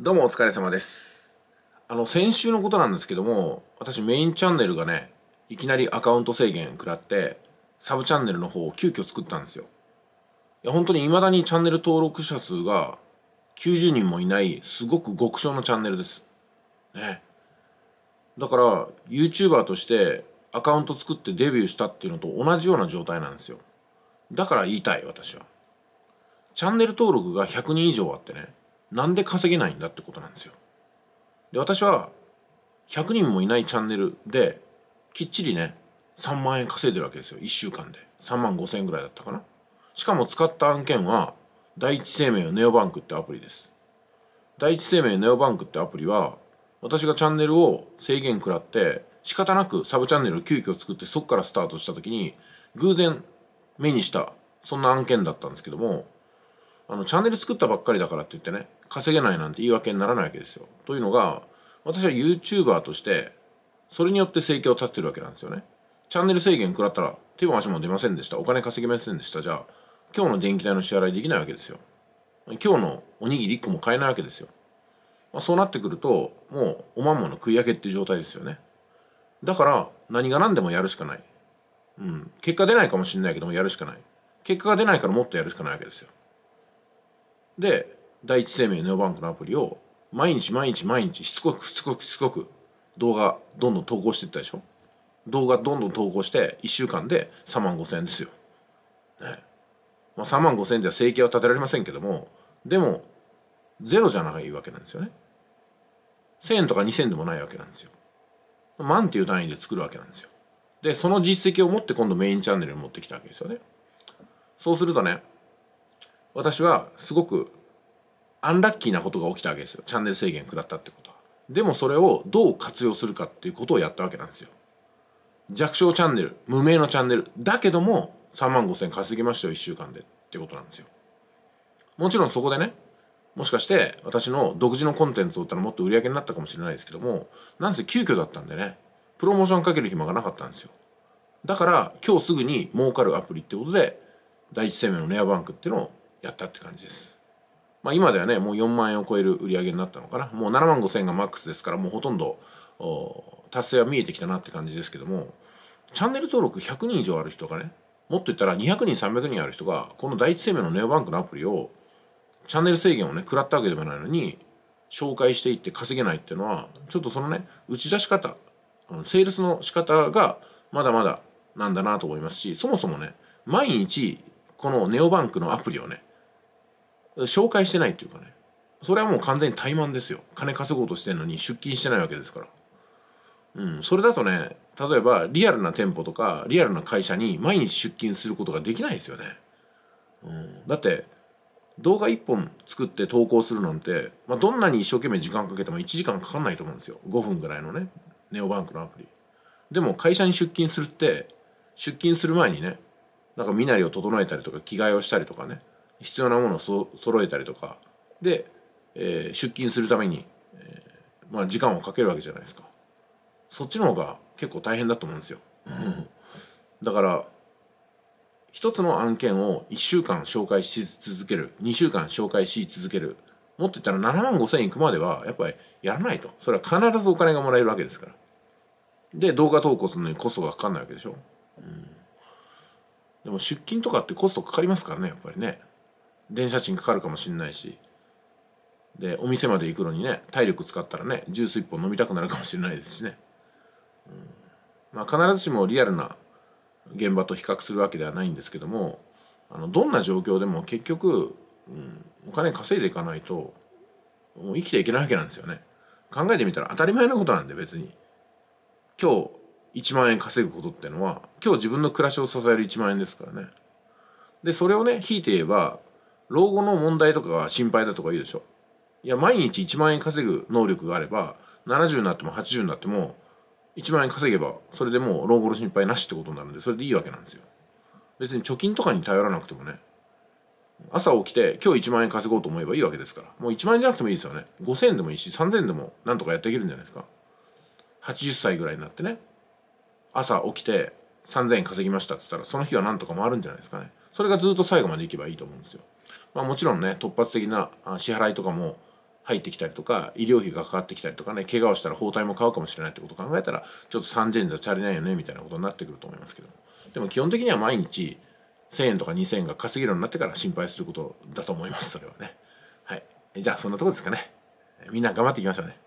どうもお疲れ様です。あの、先週のことなんですけども、私メインチャンネルがね、いきなりアカウント制限食らって、サブチャンネルの方を急遽作ったんですよ。いや、本当に未だにチャンネル登録者数が90人もいない、すごく極小のチャンネルです。ね。だから、YouTuber としてアカウント作ってデビューしたっていうのと同じような状態なんですよ。だから言いたい、私は。チャンネル登録が100人以上あってね、なんで稼げないんだってことなんですよ。で私は100人もいないチャンネルできっちりね3万円稼いでるわけですよ1週間で3万5千円ぐらいだったかなしかも使った案件は第一生命ネオバンクってアプリです第一生命ネオバンクってアプリは私がチャンネルを制限食らって仕方なくサブチャンネルを急遽作ってそこからスタートした時に偶然目にしたそんな案件だったんですけどもあのチャンネル作ったばっかりだからって言ってね稼げないなんて言い訳にならないわけですよというのが私は YouTuber としてそれによって生計を立ってるわけなんですよねチャンネル制限食らったら手も足も出ませんでしたお金稼げませんでしたじゃあ今日の電気代の支払いできないわけですよ今日のおにぎり1個も買えないわけですよ、まあ、そうなってくるともうおまんまの食い上げっていう状態ですよねだから何が何でもやるしかないうん結果出ないかもしれないけどもやるしかない結果が出ないからもっとやるしかないわけですよで第一生命ネオバンクのアプリを毎日毎日毎日しつこくしつこくしつこく動画どんどん投稿していったでしょ動画どんどん投稿して1週間で3万5千円ですよ、ねまあ、3万5千円では生計は立てられませんけどもでもゼロじゃないわけなんですよね1000円とか2000円でもないわけなんですよ万っていう単位で作るわけなんですよでその実績を持って今度メインチャンネルに持ってきたわけですよねそうするとね私はすごくアンラッキーなことが起きたわけですよチャンネル制限下ったってことはでもそれをどう活用するかっていうことをやったわけなんですよ弱小チャンネル無名のチャンネルだけども3万5千稼ぎましたよ1週間でってことなんですよもちろんそこでねもしかして私の独自のコンテンツを売ったらもっと売り上げになったかもしれないですけどもなんせ急遽だったんでねプロモーションかける暇がなかったんですよだから今日すぐに儲かるアプリってことで第一生命のネアバンクっていうのをやったって感じです。まあ、今ではね、もう4万円を超える売り上げになったのかな。もう7万5千円がマックスですから、もうほとんど達成は見えてきたなって感じですけども、チャンネル登録100人以上ある人がね、もっと言ったら200人、300人ある人が、この第一生命のネオバンクのアプリを、チャンネル制限をね、食らったわけでもないのに、紹介していって稼げないっていうのは、ちょっとそのね、打ち出し方、セールスの仕方が、まだまだなんだなと思いますし、そもそもね、毎日、このネオバンクのアプリをね、紹介してないというかねそれはもう完全に怠慢ですよ金稼ごうとしてるのに出勤してないわけですからうんそれだとね例えばリアルな店舗とかリアルな会社に毎日出勤することができないですよね、うん、だって動画1本作って投稿するなんて、まあ、どんなに一生懸命時間かけても1時間かかんないと思うんですよ5分ぐらいのねネオバンクのアプリでも会社に出勤するって出勤する前にねなんか身なりを整えたりとか着替えをしたりとかね必要なものをそ揃えたりとかで、えー、出勤するために、えー、まあ、時間をかけるわけじゃないですかそっちの方が結構大変だと思うんですよ、だから一つの案件を1週間紹介し続ける2週間紹介し続けるもっと言ったら7万5千円いくまではやっぱりやらないとそれは必ずお金がもらえるわけですからで動画投稿するのにコストがかかんないわけでしょ、うん、でも出勤とかってコストかかりますからねやっぱりね電車賃かかるかもしんないしでお店まで行くのにね体力使ったらねジュース1本飲みたくなるかもしれないですしね、うん、まあ、必ずしもリアルな現場と比較するわけではないんですけどもあのどんな状況でも結局、うん、お金稼いでいかないともう生きていけないわけなんですよね考えてみたら当たり前のことなんで別に今日1万円稼ぐことってのは今日自分の暮らしを支える1万円ですからねでそれをね引いて言えば老後の問題とかが心配だとか言うでしょいや毎日1万円稼ぐ能力があれば70になっても80になっても1万円稼げばそれでもう老後の心配なしってことになるんでそれでいいわけなんですよ別に貯金とかに頼らなくてもね朝起きて今日1万円稼ごうと思えばいいわけですからもう1万円じゃなくてもいいですよね5000円でもいいし3000円でもなんとかやっていけるんじゃないですか80歳ぐらいになってね朝起きて3000円稼ぎましたっつったらその日はなんとか回るんじゃないですかねそれがずっと最後までいけばいいと思うんですよまあ、もちろんね突発的な支払いとかも入ってきたりとか医療費がかかってきたりとかね怪我をしたら包帯も買うかもしれないってことを考えたらちょっと3 0円じゃ足りないよねみたいなことになってくると思いますけどでも基本的には毎日1000円とか2000円が稼げるようになってから心配することだと思いますそれはねはいじゃあそんなとこですかねみんな頑張っていきましょうね